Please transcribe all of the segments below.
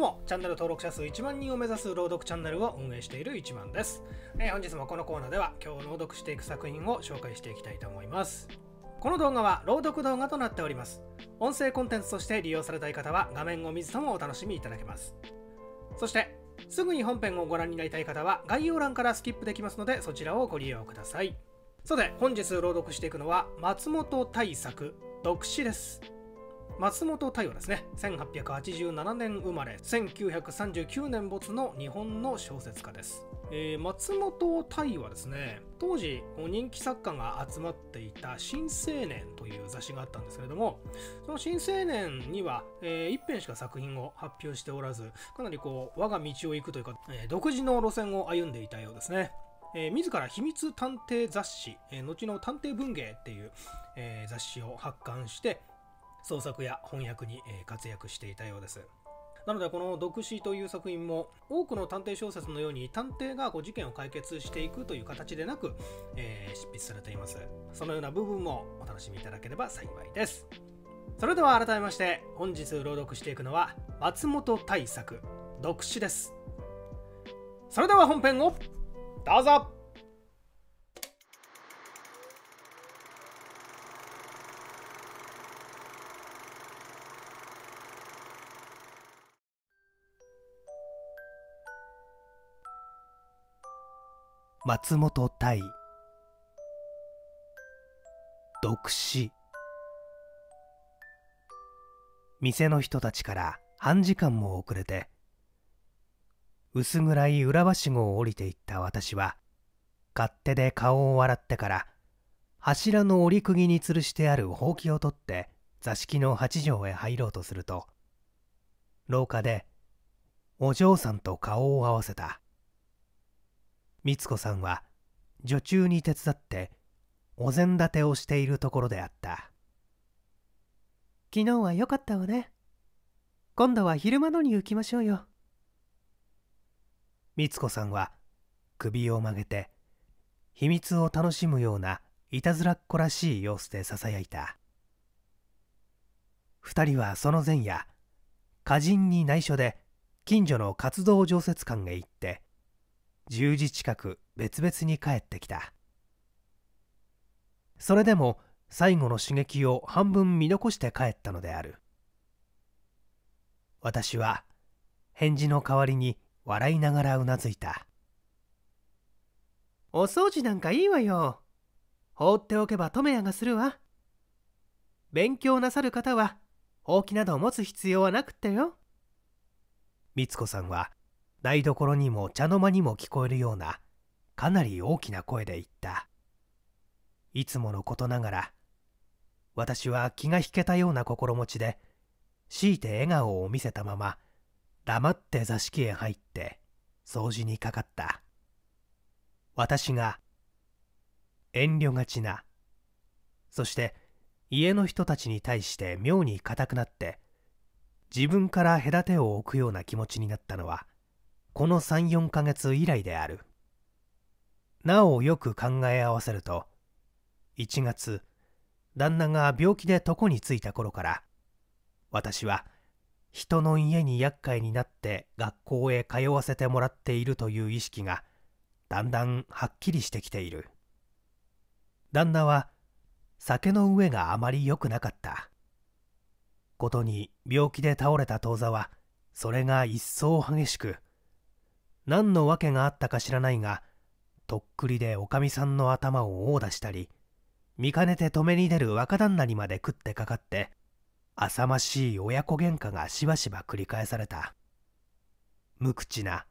もチャンネル登録者数1万人を目指す朗読チャンネルを運営している一万です、えー、本日もこのコーナーでは今日朗読していく作品を紹介していきたいと思いますこの動画は朗読動画となっております音声コンテンツとして利用されたい方は画面を見ずともお楽しみいただけますそしてすぐに本編をご覧になりたい方は概要欄からスキップできますのでそちらをご利用くださいさて本日朗読していくのは松本大作「独詞です松本太陽ですね1887年生まれ1939年没の日本の小説家です、えー、松本太陽はですね当時人気作家が集まっていた「新青年」という雑誌があったんですけれどもその「新青年」には、えー、一編しか作品を発表しておらずかなりこう我が道を行くというか、えー、独自の路線を歩んでいたようですねえー、自ら秘密探偵雑誌、えー、後の探偵文芸っていう、えー、雑誌を発刊して、創作や翻訳に活躍していたようです。なのでこの「独死」という作品も多くの探偵小説のように探偵がこう事件を解決していくという形でなく、えー、執筆されていますそのような部分もお楽しみいただければ幸いですそれでは改めまして本日朗読していくのは松本大作「独死」ですそれでは本編をどうぞ松本太独死店の人たちから半時間も遅れて薄暗い裏和しごを降りていった私は勝手で顔を洗ってから柱の折り釘に吊るしてあるほうきを取って座敷の八畳へ入ろうとすると廊下でお嬢さんと顔を合わせた光子さんは女中に手伝ってお膳立てをしているところであった昨日は良かったわね今度は昼間のに行きましょうよ光子さんは首を曲げて秘密を楽しむようないたずらっ子らしい様子でささやいた2人はその前夜歌人に内緒で近所の活動常設館へ行って10時近く別々に帰ってきたそれでも最後の刺激を半分見残して帰ったのである私は返事の代わりに笑いながらうなずいたお掃除なんかいいわよ放っておけばトメヤがするわ勉強なさる方はほうきなど持つ必要はなくってよ美子さんは台所にも茶の間にも聞こえるようなかなり大きな声で言ったいつものことながら私は気が引けたような心持ちで強いて笑顔を見せたまま黙って座敷へ入って掃除にかかった私が遠慮がちなそして家の人たちに対して妙に固くなって自分から隔てを置くような気持ちになったのはこの34ヶ月以来であるなおよく考え合わせると1月旦那が病気で床に着いた頃から私は人の家に厄介になって学校へ通わせてもらっているという意識がだんだんはっきりしてきている旦那は酒の上があまり良くなかったことに病気で倒れた当座はそれが一層激しく何の訳があったか知らないがとっくりでおかみさんの頭を殴打したり見かねて止めに出る若旦那にまで食ってかかって浅ましい親子喧嘩がしばしば繰り返された無口な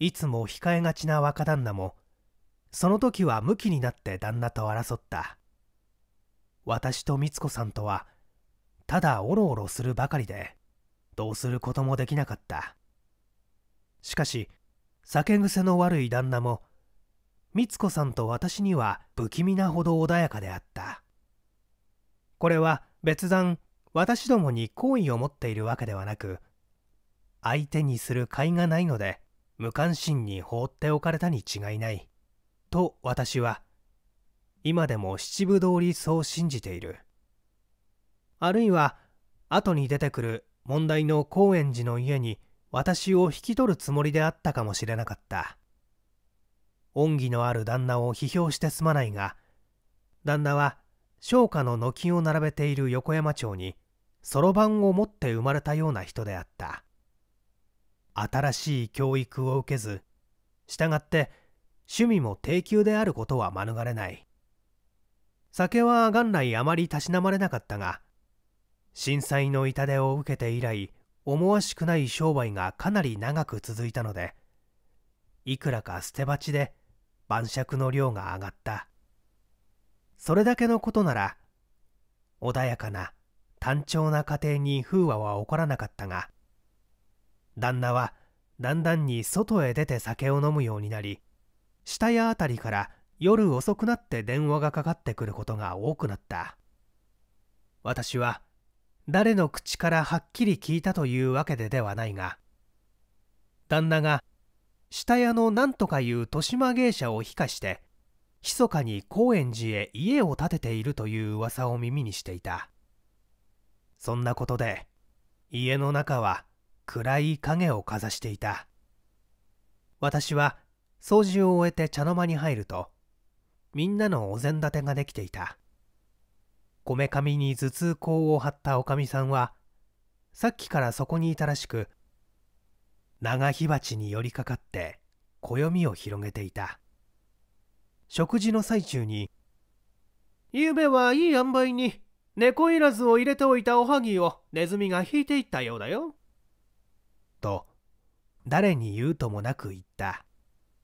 いつも控えがちな若旦那もその時は無気になって旦那と争った私と光子さんとはただおろおろするばかりでどうすることもできなかったしかし酒癖の悪い旦那も光子さんと私には不気味なほど穏やかであったこれは別段私どもに好意を持っているわけではなく相手にする甲斐がないので無関心に放っておかれたに違いないと私は今でも七分通りそう信じているあるいは後に出てくる問題の高円寺の家に私を引き取るつもりであったかもしれなかった恩義のある旦那を批評してすまないが旦那は商家の軒を並べている横山町にそろばんを持って生まれたような人であった新しい教育を受けず従って趣味も低級であることは免れない酒は元来あまりたしなまれなかったが震災の痛手を受けて以来思わしくない商売がかなり長く続いたのでいくらか捨て鉢で晩酌の量が上がったそれだけのことなら穏やかな単調な家庭に風和は起こらなかったが旦那はだんだんに外へ出て酒を飲むようになり下屋辺りから夜遅くなって電話がかかってくることが多くなった私は誰の口からはっきり聞いたというわけでではないが旦那が下屋の何とかいう豊島芸者を非かして密かに高円寺へ家を建てているという噂を耳にしていたそんなことで家の中は暗い影をかざしていた私は掃除を終えて茶の間に入るとみんなのお膳立てができていたこめかみに頭痛口を張ったおかみさんはさっきからそこにいたらしく長火鉢に寄りかかって暦を広げていた食事の最中に「ゆうべはいい塩梅に猫いらずを入れておいたおはぎをネズミが引いていったようだよ」と誰に言うともなく言った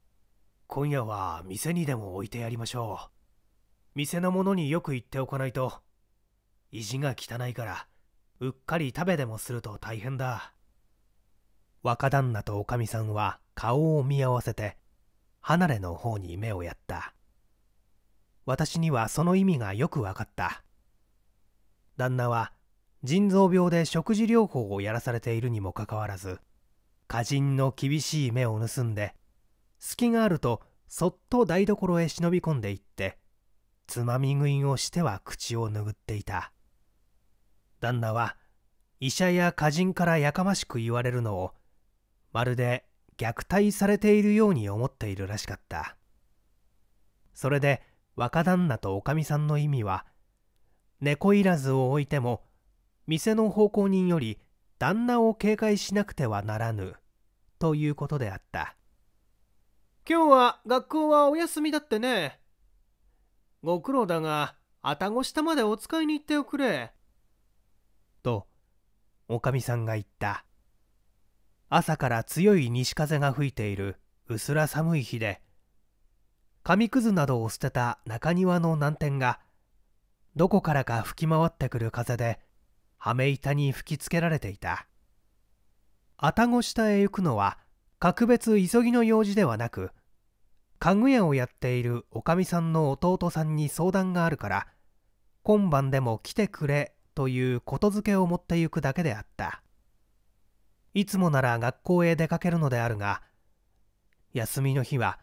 「今夜は店にでも置いてやりましょう」店のものによく言っておかないと意地が汚いからうっかり食べでもすると大変だ若旦那とおかみさんは顔を見合わせて離れの方に目をやった私にはその意味がよく分かった旦那は腎臓病で食事療法をやらされているにもかかわらず歌人の厳しい目を盗んで隙があるとそっと台所へ忍び込んでいってつまみ食いをしては口を拭っていた旦那は医者や歌人からやかましく言われるのをまるで虐待されているように思っているらしかったそれで若旦那とおかみさんの意味は猫いらずを置いても店の奉公人より旦那を警戒しなくてはならぬということであった今日は学校はお休みだってねご苦労だがあたご下までお使いに行っておくれとおかみさんが言った朝から強い西風が吹いている薄ら寒い日で紙くずなどを捨てた中庭の難点がどこからか吹き回ってくる風で羽目板に吹きつけられていた愛宕下へ行くのは格別急ぎの用事ではなく家具屋をやっているおかみさんの弟さんに相談があるから今晩でも来てくれということづけを持ってゆくだけであったいつもなら学校へ出かけるのであるが休みの日は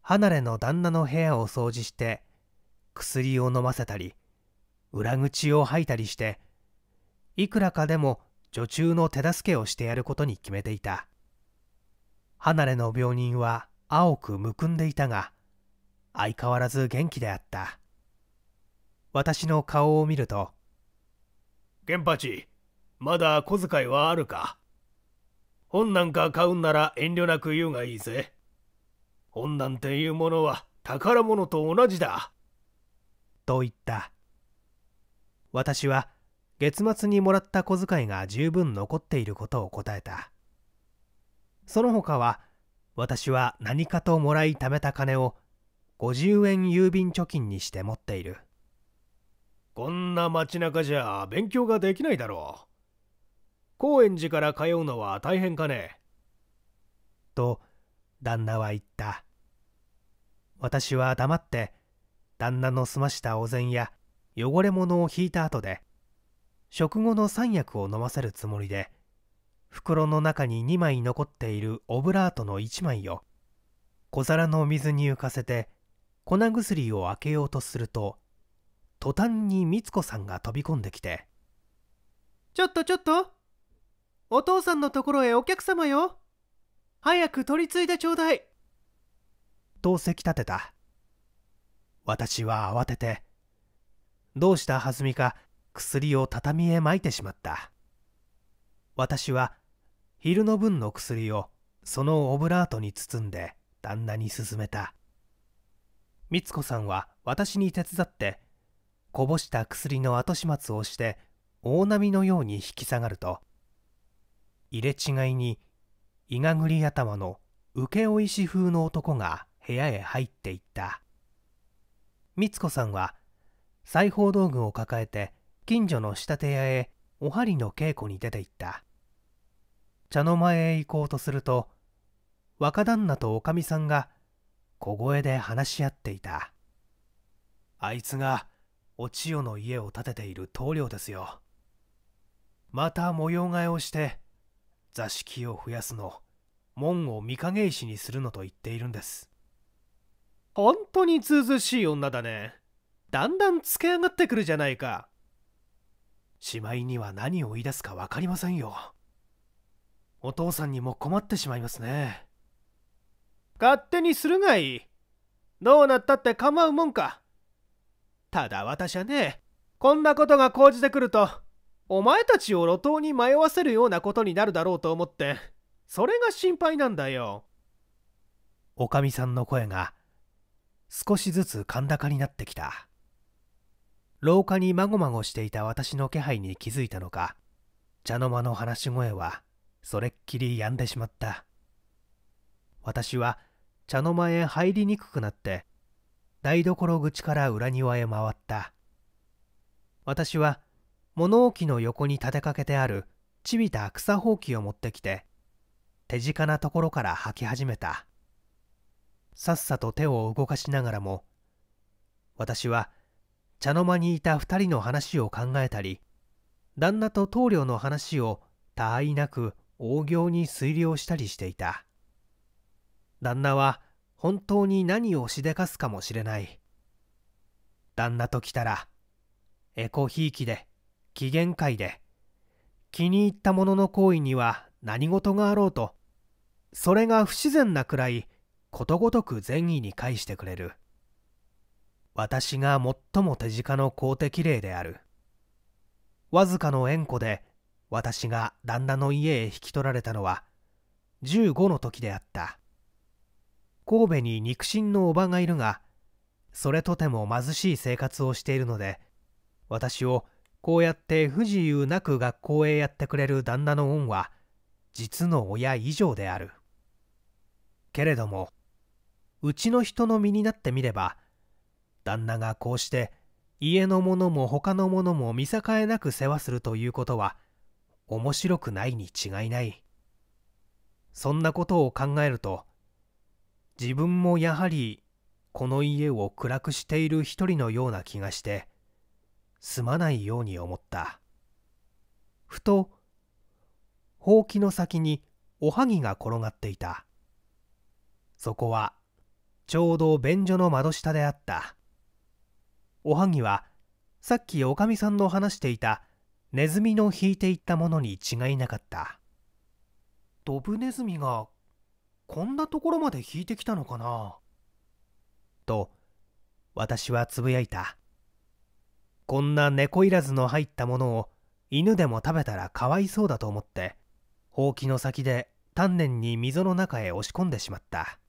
離れの旦那の部屋を掃除して薬を飲ませたり裏口を吐いたりしていくらかでも女中の手助けをしてやることに決めていた離れの病人は青くむくんでいたが相変わらず元気であった私の顔を見ると源八まだ小遣いはあるか本なんか買うんなら遠慮なく言うがいいぜ本なんていうものは宝物と同じだと言った私は月末にもらった小遣いが十分残っていることを答えたその他は私は何かともらい貯めた金を50円郵便貯金にして持っているこんな街中じゃ勉強ができないだろう。高円寺から通うのは大変かね。と旦那は言った。私は黙って旦那の済ましたお膳や汚れ物を引いた後で食後の三役を飲ませるつもりで袋の中に2枚残っているオブラートの1枚を小皿の水に浮かせて粉薬を開けようとすると途端に美津子さんが飛び込んできて「ちょっとちょっとお父さんのところへお客様よ早く取り次いでちょうだい」とせき立てた私は慌ててどうしたはずみか薬を畳へまいてしまった私は昼の分の薬をそのオブラートに包んで旦那に勧めた津子さんは私に手伝ってこぼした薬の後始末をして大波のように引き下がると入れ違いにいがぐり頭の請負師風の男が部屋へ入っていった津子さんは裁縫道具を抱えて近所の仕立て屋へお針の稽古に出て行った茶の間へ行こうとすると若旦那とおかみさんが小声で話し合っていたあいつがお千代の家を建てている棟梁ですよまた模様替えをして座敷を増やすの門を御影石にするのと言っているんです本当にずうずしい女だねだんだんつけ上がってくるじゃないかしまいには何を言い出すか分かりませんよお父さんにも困ってしまいますね勝手にするがいいどうなったって構うもんかただ私はねこんなことが講じてくるとお前たちを路頭に迷わせるようなことになるだろうと思ってそれが心配なんだよおかみさんの声が少しずつ甲高になってきた廊下にまごまごしていた私の気配に気づいたのか茶の間の話し声はそれっきり止んでしまった私は茶の間へ入りにくくなって台所口から裏庭へ回った私は物置の横に立てかけてあるちびた草ほうきを持ってきて手近なところから履き始めたさっさと手を動かしながらも私は茶の間にいた2人の話を考えたり旦那と棟梁の話を他愛なく大行に推量したりしていた旦那は本当に何をしでかすかもしれない旦那と来たらエコひいきで機嫌会で気に入ったものの行為には何事があろうとそれが不自然なくらいことごとく善意に返してくれる私が最も手近の公的例であるわずかの縁故で私が旦那の家へ引き取られたのは15の時であった神戸に肉親のおばがいるがそれとても貧しい生活をしているので私をこうやって不自由なく学校へやってくれる旦那の恩は実の親以上であるけれどもうちの人の身になってみれば旦那がこうして家のものも他のものも見境なく世話するということは面白くないに違いないそんなことを考えると自分もやはりこの家を暗くしている一人のような気がしてすまないように思ったふとほうきの先におはぎが転がっていたそこはちょうど便所の窓下であったおはぎはさっきおかみさんの話していたネズミの引いていったものに違いなかったドブネズミがこんなところまで引いてきたのかなと私はつぶやいたこんな猫いらずの入ったものを犬でも食べたらかわいそうだと思ってほうきの先で丹念に溝の中へ押し込んでしまった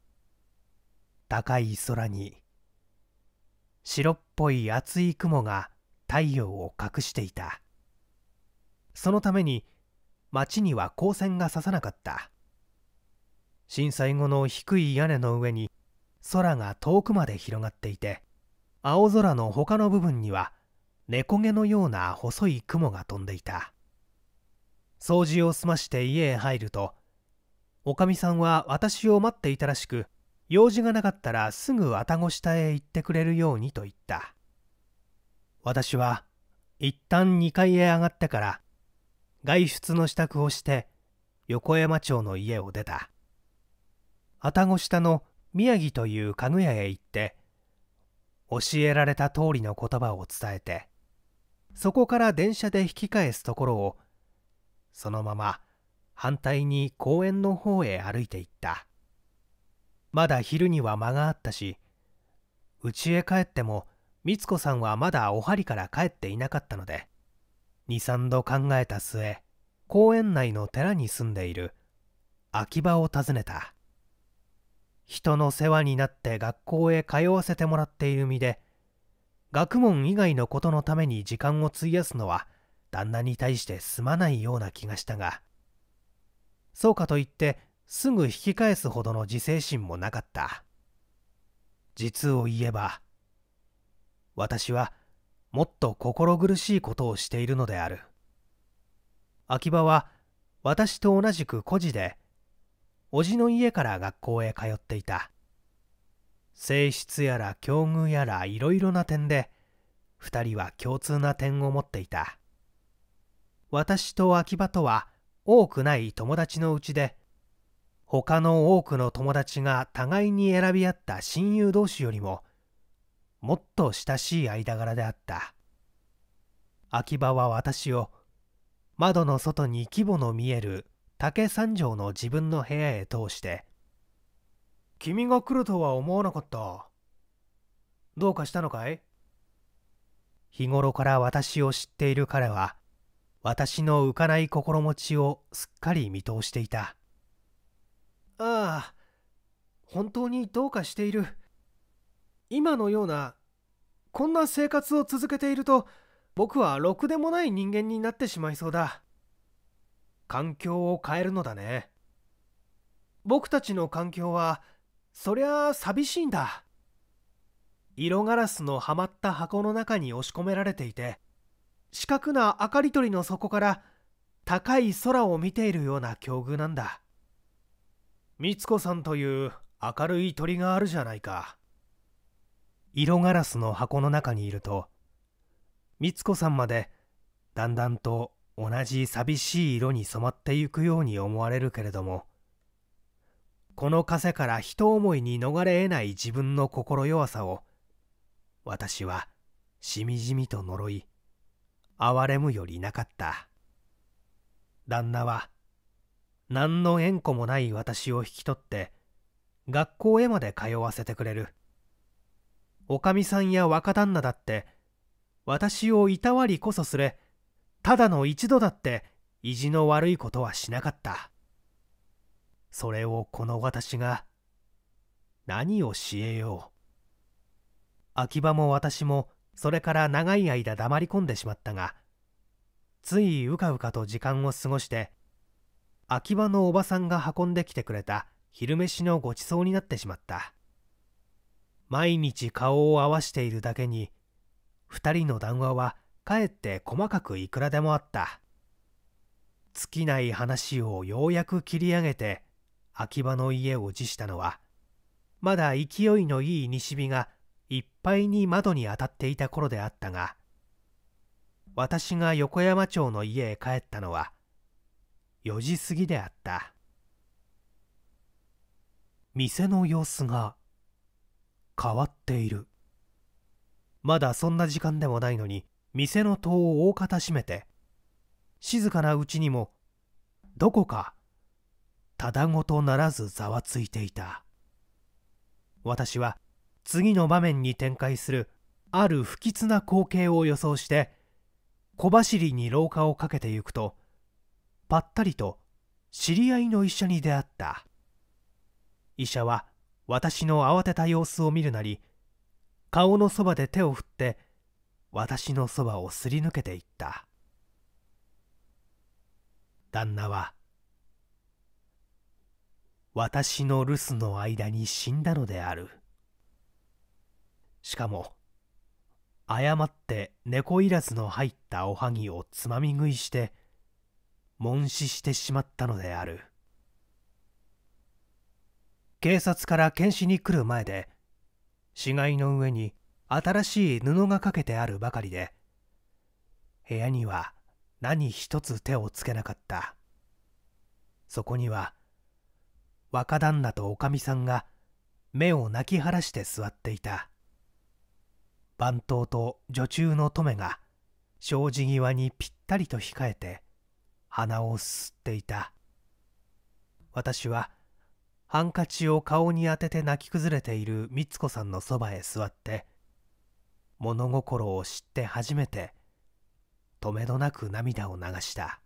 高い空に白っぽい厚い雲が太陽を隠していたそのために町には光線がささなかった震災後の低い屋根の上に空が遠くまで広がっていて青空の他の部分には猫毛のような細い雲が飛んでいた掃除を済まして家へ入るとおかみさんは私を待っていたらしく用事がなかったらすぐ愛宕下へ行ってくれるようにと言った私は一旦2階へ上がってから外出の支度をして横山町の家を出た愛宕下の宮城という家具屋へ行って教えられた通りの言葉を伝えてそこから電車で引き返すところをそのまま反対に公園の方へ歩いて行ったまだ昼には間があったし家へ帰っても光子さんはまだお針から帰っていなかったので23度考えた末公園内の寺に住んでいる秋葉を訪ねた人の世話になって学校へ通わせてもらっている身で学問以外のことのために時間を費やすのは旦那に対してすまないような気がしたがそうかといってすぐ引き返すほどの自制心もなかった実を言えば私はもっと心苦しいことをしているのである秋葉は私と同じく孤児で叔父の家から学校へ通っていた性質やら境遇やらいろいろな点で2人は共通な点を持っていた私と秋葉とは多くない友達のうちで他の多くの友達が互いに選び合った親友同士よりももっと親しい間柄であった秋葉は私を窓の外に規模の見える竹三条の自分の部屋へ通して「君が来るとは思わなかったどうかしたのかい?」日頃から私を知っている彼は私の浮かない心持ちをすっかり見通していたああ本当にどうかしている今のようなこんな生活を続けていると僕はろくでもない人間になってしまいそうだ環境を変えるのだね僕たちの環境はそりゃ寂しいんだ色ガラスのはまった箱の中に押し込められていて四角な明かり取りの底から高い空を見ているような境遇なんだみつこさんという明るい鳥があるじゃないか色ガラスの箱の中にいるとみつこさんまでだんだんと同じ寂しい色に染まってゆくように思われるけれどもこの枷から人思いに逃れ得ない自分の心弱さを私はしみじみと呪い哀れむよりなかった旦那は何の縁故もない私を引き取って学校へまで通わせてくれるおかみさんや若旦那だって私をいたわりこそすれただの一度だって意地の悪いことはしなかったそれをこの私が何を教えよう秋葉も私もそれから長い間黙り込んでしまったがついうかうかと時間を過ごして秋葉のおばさんが運んできてくれた昼飯のごちそうになってしまった毎日顔を合わしているだけに2人の談話はかえって細かくいくらでもあった尽きない話をようやく切り上げて秋葉の家を辞したのはまだ勢いのいい西日がいっぱいに窓に当たっていた頃であったが私が横山町の家へ帰ったのは4時過ぎであった店の様子が変わっているまだそんな時間でもないのに店の戸を大方閉めて静かなうちにもどこかただごとならずざわついていた私は次の場面に展開するある不吉な光景を予想して小走りに廊下をかけてゆくとぱったりと知り合いの医者に出会った医者は私の慌てた様子を見るなり顔のそばで手を振って私のそばをすり抜けていった旦那は私の留守の間に死んだのであるしかも誤って猫いらずの入ったおはぎをつまみ食いして悶死してしまったのである警察から検視に来る前で死骸の上に新しい布がかけてあるばかりで部屋には何一つ手をつけなかったそこには若旦那とおかみさんが目を泣き晴らして座っていた番頭と女中の乙女が障子際にぴったりと控えて鼻をすすっていた私はハンカチを顔に当てて泣き崩れている光子さんのそばへ座って物心を知って初めてとめどなく涙を流した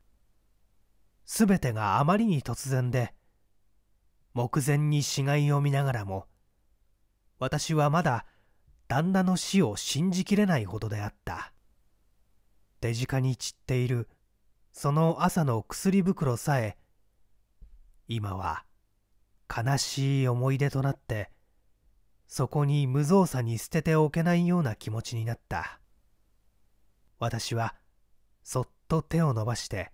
すべてがあまりに突然で目前に死骸を見ながらも私はまだ旦那の死を信じきれないほどであった手近に散っているその朝の薬袋さえ今は悲しい思い出となってそこに無造作に捨てておけないような気持ちになった私はそっと手を伸ばして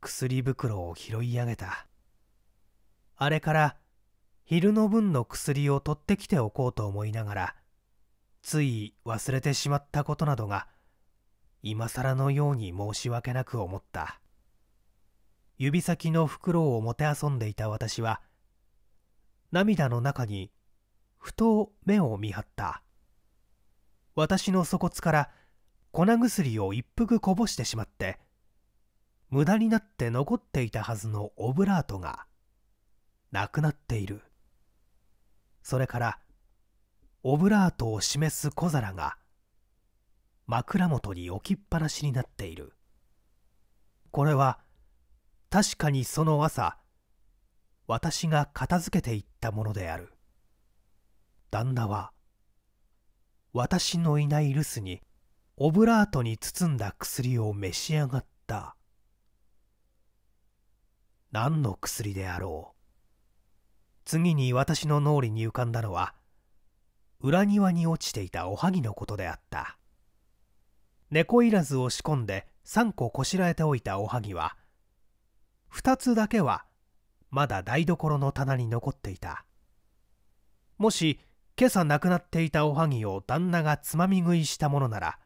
薬袋を拾い上げたあれから昼の分の薬を取ってきておこうと思いながらつい忘れてしまったことなどが今更のように申し訳なく思った指先の袋をもてあそんでいた私は涙の中にふと目を見張った私の粗骨から粉薬を一服こぼしてしまって無駄になって残っていたはずのオブラートがなくなっているそれからオブラートを示す小皿が枕元に置きっぱなしになっているこれは確かにその朝私が片付けていったものである旦那は私のいない留守にオブラートに包んだ薬を召し上がった何の薬であろう次に私の脳裏に浮かんだのは裏庭に落ちていたおはぎのことであった猫いらずを仕込んで3個こしらえておいたおはぎは2つだけはまだ台所の棚に残っていたもし今朝亡くなっていたおはぎを旦那がつまみ食いしたものなら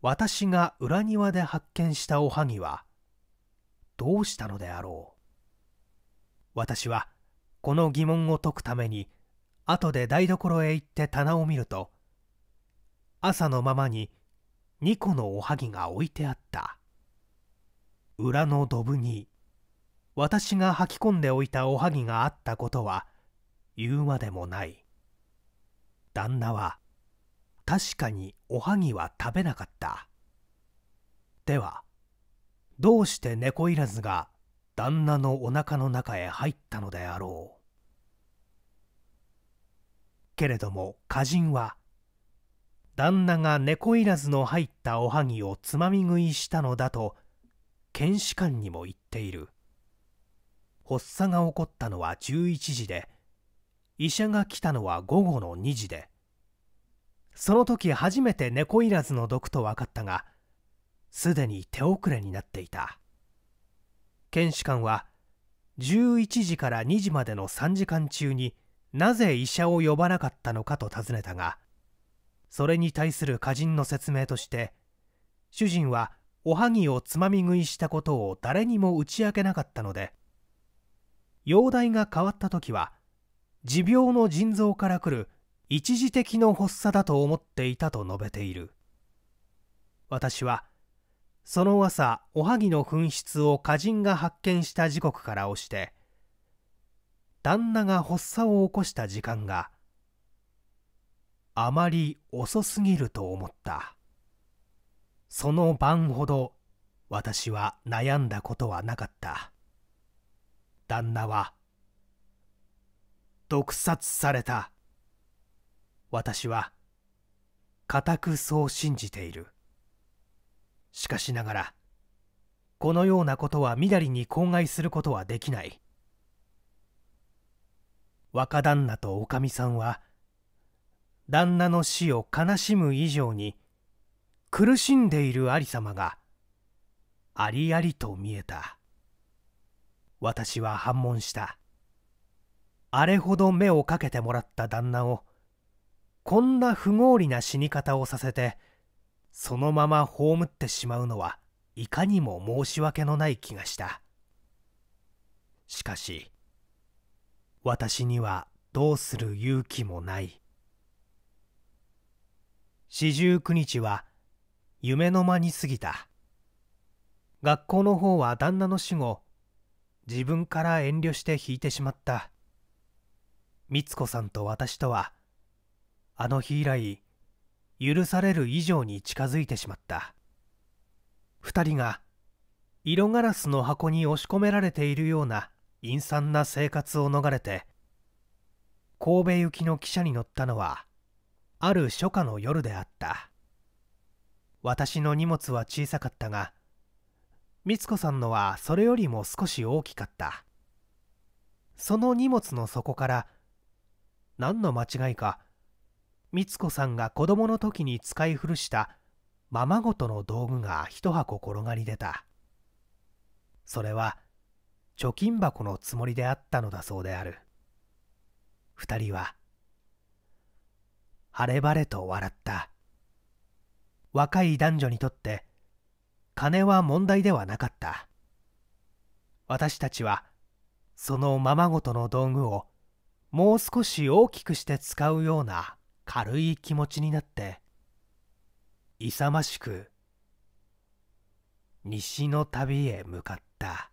私が裏庭で発見したおはぎはどうしたのであろう私はこの疑問を解くために後で台所へ行って棚を見ると朝のままに2個のおはぎが置いてあった裏のドブに私が履き込んでおいたおはぎがあったことは言うまでもない旦那は確かにおはぎは食べなかったではどうして猫いらずが旦那のおなかの中へ入ったのであろうけれども歌人は旦那が猫いらずの入ったおはぎをつまみ食いしたのだと検視官にも言っている発作が起こったのは11時で医者が来たのは午後の2時でその時初めて猫いらずの毒と分かったがすでに手遅れになっていた検視官は11時から2時までの3時間中になぜ医者を呼ばなかったのかと尋ねたがそれに対する歌人の説明として主人はおはぎをつまみ食いしたことを誰にも打ち明けなかったので容体が変わった時は持病の腎臓から来る一時的の発作だと思っていたと述べている私はその朝おはぎの紛失を歌人が発見した時刻から押して旦那が発作を起こした時間があまり遅すぎると思ったその晩ほど私は悩んだことはなかった旦那は毒殺された私は固くそう信じているしかしながらこのようなことはみだりに口外することはできない若旦那とおかみさんは旦那の死を悲しむ以上に苦しんでいる有様がありありと見えた私は反問したあれほど目をかけてもらった旦那をこんな不合理な死に方をさせてそのまま葬ってしまうのはいかにも申し訳のない気がしたしかし私にはどうする勇気もない四十九日は夢の間に過ぎた学校の方は旦那の死後自分から遠慮して引いてしまった光子さんと私とはあの日以来許される以上に近づいてしまった2人が色ガラスの箱に押し込められているような陰惨な生活を逃れて神戸行きの汽車に乗ったのはある初夏の夜であった私の荷物は小さかったが光子さんのはそれよりも少し大きかったその荷物の底から何の間違いか光子さんが子供の時に使い古したままごとの道具が一箱転がり出たそれは貯金箱のつもりであったのだそうである二人は晴れ晴れと笑った若い男女にとって金は問題ではなかった私たちはそのままごとの道具をもう少し大きくして使うような軽い気持ちになって勇ましく西の旅へ向かった。